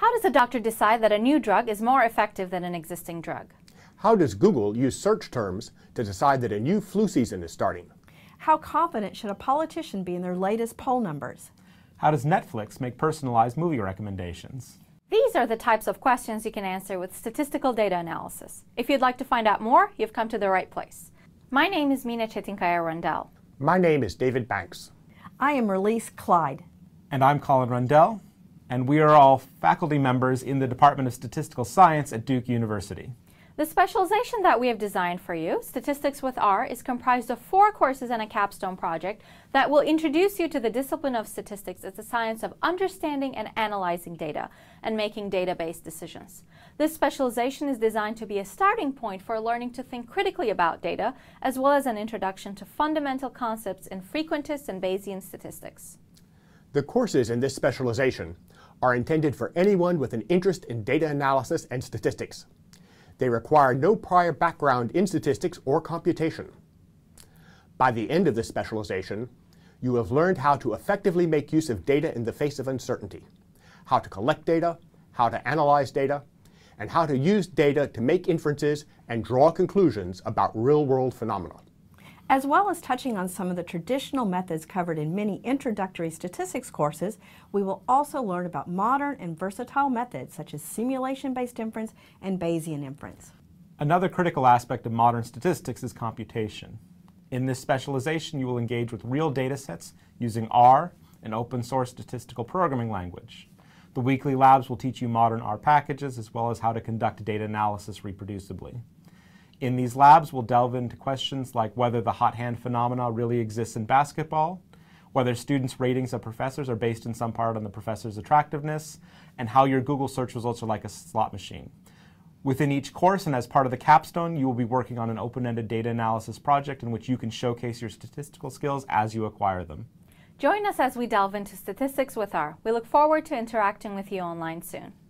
How does a doctor decide that a new drug is more effective than an existing drug? How does Google use search terms to decide that a new flu season is starting? How confident should a politician be in their latest poll numbers? How does Netflix make personalized movie recommendations? These are the types of questions you can answer with statistical data analysis. If you'd like to find out more, you've come to the right place. My name is Mina Chetinkaya Rundell. My name is David Banks. I am Release Clyde. And I'm Colin Rundell and we are all faculty members in the Department of Statistical Science at Duke University. The specialization that we have designed for you, Statistics with R, is comprised of four courses and a capstone project that will introduce you to the discipline of statistics as the science of understanding and analyzing data and making database decisions. This specialization is designed to be a starting point for learning to think critically about data, as well as an introduction to fundamental concepts in frequentist and Bayesian statistics. The courses in this specialization are intended for anyone with an interest in data analysis and statistics. They require no prior background in statistics or computation. By the end of this specialization, you have learned how to effectively make use of data in the face of uncertainty, how to collect data, how to analyze data, and how to use data to make inferences and draw conclusions about real-world phenomena as well as touching on some of the traditional methods covered in many introductory statistics courses, we will also learn about modern and versatile methods such as simulation-based inference and Bayesian inference. Another critical aspect of modern statistics is computation. In this specialization, you will engage with real data sets using R, an open source statistical programming language. The weekly labs will teach you modern R packages as well as how to conduct data analysis reproducibly. In these labs, we'll delve into questions like whether the hot hand phenomena really exists in basketball, whether students' ratings of professors are based in some part on the professor's attractiveness, and how your Google search results are like a slot machine. Within each course and as part of the capstone, you will be working on an open-ended data analysis project in which you can showcase your statistical skills as you acquire them. Join us as we delve into statistics with R. We look forward to interacting with you online soon.